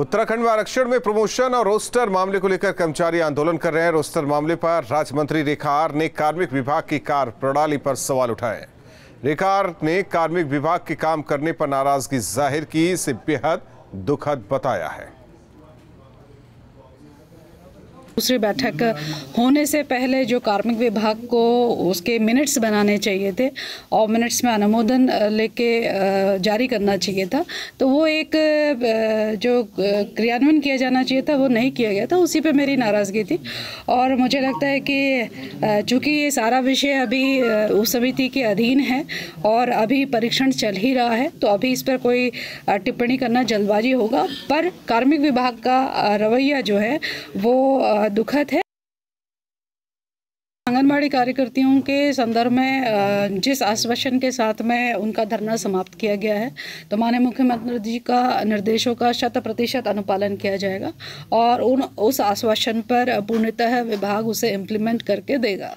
उत्तराखंड में आरक्षण में प्रमोशन और रोस्टर मामले को लेकर कर्मचारी आंदोलन कर रहे हैं रोस्टर मामले पर राज्य मंत्री रेखा आर ने कार्मिक विभाग की कार्य प्रणाली पर सवाल उठाए रेखा ने कार्मिक विभाग के काम करने पर नाराजगी जाहिर की इसे बेहद दुखद बताया है दूसरी बैठक होने से पहले जो कार्मिक विभाग को उसके मिनट्स बनाने चाहिए थे और मिनट्स में अनुमोदन लेके जारी करना चाहिए था तो वो एक जो क्रियान्वयन किया जाना चाहिए था वो नहीं किया गया था उसी पे मेरी नाराज़गी थी और मुझे लगता है कि चूँकि ये सारा विषय अभी उस समिति के अधीन है और अभी परीक्षण चल ही रहा है तो अभी इस पर कोई टिप्पणी करना जल्दबाजी होगा पर कार्मिक विभाग का रवैया जो है वो दुखद है आंगनबाड़ी कार्यकर्तियों के संदर्भ में जिस आश्वासन के साथ में उनका धरना समाप्त किया गया है तो माननीय मुख्यमंत्री जी का निर्देशों का शत प्रतिशत अनुपालन किया जाएगा और उन उस आश्वासन पर पूर्णतः विभाग उसे इम्प्लीमेंट करके देगा